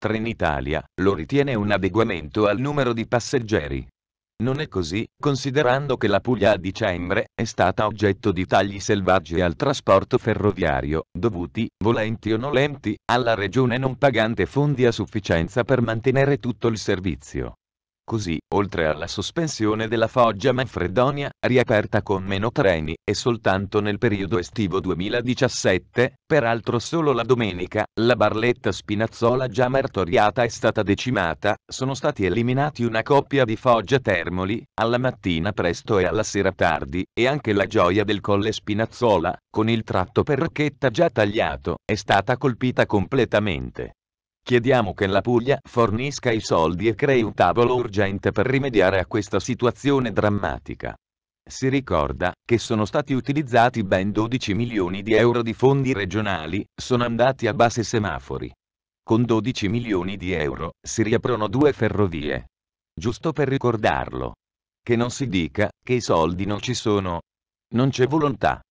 Trenitalia lo ritiene un adeguamento al numero di passeggeri. Non è così, considerando che la Puglia a dicembre è stata oggetto di tagli selvaggi al trasporto ferroviario, dovuti, volenti o nolenti, alla regione non pagante fondi a sufficienza per mantenere tutto il servizio. Così, oltre alla sospensione della Foggia Manfredonia, riaperta con meno treni, e soltanto nel periodo estivo 2017, peraltro solo la domenica, la Barletta Spinazzola già martoriata è stata decimata, sono stati eliminati una coppia di Foggia Termoli, alla mattina presto e alla sera tardi, e anche la gioia del Colle Spinazzola, con il tratto per Rocchetta già tagliato, è stata colpita completamente. Chiediamo che la Puglia fornisca i soldi e crei un tavolo urgente per rimediare a questa situazione drammatica. Si ricorda che sono stati utilizzati ben 12 milioni di euro di fondi regionali, sono andati a base semafori. Con 12 milioni di euro si riaprono due ferrovie. Giusto per ricordarlo. Che non si dica che i soldi non ci sono. Non c'è volontà.